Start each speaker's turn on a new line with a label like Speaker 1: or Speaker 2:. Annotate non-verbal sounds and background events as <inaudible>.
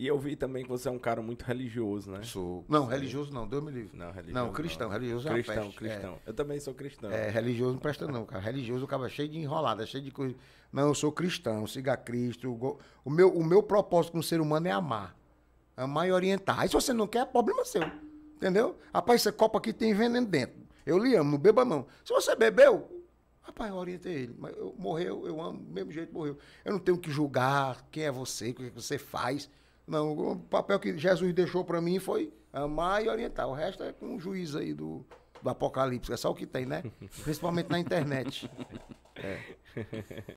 Speaker 1: E eu vi também que você é um cara muito religioso, né? Sou. Não, religioso não, Deus me livre. Não, religioso. Não, cristão, não. religioso é Cristão, peste, é. cristão. É. Eu
Speaker 2: também sou cristão. É,
Speaker 1: religioso
Speaker 3: não presta não, cara. Religioso o cara é cheio de
Speaker 4: enrolada, cheio de coisa. Não, eu sou cristão, siga Cristo. O meu, o meu propósito como ser humano é amar. Amar e orientar. Aí se você não quer, é problema seu. Entendeu? Rapaz, essa copa aqui tem veneno dentro. Eu lhe amo, não beba não. Se você bebeu, Rapaz, eu orientei ele. Mas eu, morreu, eu amo, do mesmo jeito morreu. Eu não tenho que julgar quem é você, o que você faz. Não, o papel que Jesus deixou para mim foi amar e orientar. O resto é com o juiz aí do, do Apocalipse, é só o que tem, né? <laughs> Principalmente na internet.
Speaker 5: É. <laughs>